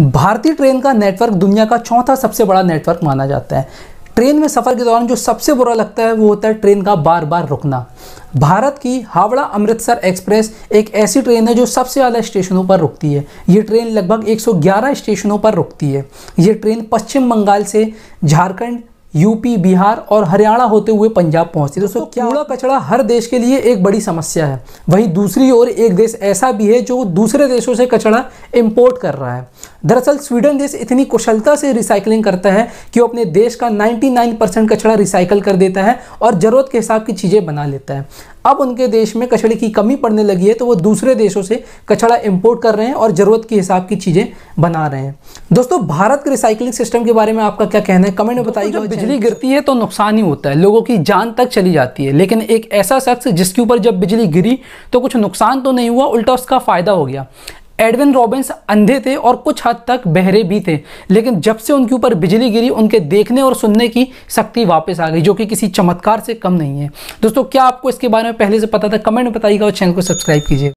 भारतीय ट्रेन का नेटवर्क दुनिया का चौथा सबसे बड़ा नेटवर्क माना जाता है ट्रेन में सफ़र के दौरान जो सबसे बुरा लगता है वो होता है ट्रेन का बार बार रुकना भारत की हावड़ा अमृतसर एक्सप्रेस एक ऐसी ट्रेन है जो सबसे ज़्यादा स्टेशनों पर रुकती है ये ट्रेन लगभग 111 स्टेशनों पर रुकती है ये ट्रेन पश्चिम बंगाल से झारखंड यूपी बिहार और हरियाणा होते हुए पंजाब पहुंचती है दोस्तों तो कूड़ा कचड़ा हर देश के लिए एक बड़ी समस्या है वहीं दूसरी ओर एक देश ऐसा भी है जो दूसरे देशों से कचड़ा इम्पोर्ट कर रहा है दरअसल स्वीडन देश इतनी कुशलता से रिसाइकलिंग करता है कि वो अपने देश का 99 परसेंट कचरा रिसाइकल कर देता है और ज़रूरत के हिसाब की चीज़ें बना लेता है अब उनके देश में कचड़े की कमी पड़ने लगी है तो वो दूसरे देशों से कचड़ा इम्पोर्ट कर रहे हैं और ज़रूरत के हिसाब की चीज़ें बना रहे हैं दोस्तों भारत के रिसाइकलिंग सिस्टम के बारे में आपका क्या कहना है कमेंट में बताइएगा बिजली गिरती है तो नुकसान ही होता है लोगों की जान तक चली जाती है लेकिन एक ऐसा शख्स जिसके ऊपर जब बिजली गिरी तो कुछ नुकसान तो नहीं हुआ उल्टा उसका फ़ायदा हो गया एडविन रॉबिन्स अंधे थे और कुछ हद तक बहरे भी थे लेकिन जब से उनके ऊपर बिजली गिरी उनके देखने और सुनने की शक्ति वापस आ गई जो कि किसी चमत्कार से कम नहीं है दोस्तों क्या आपको इसके बारे में पहले से पता था कमेंट बताइएगा और चैनल को सब्सक्राइब कीजिए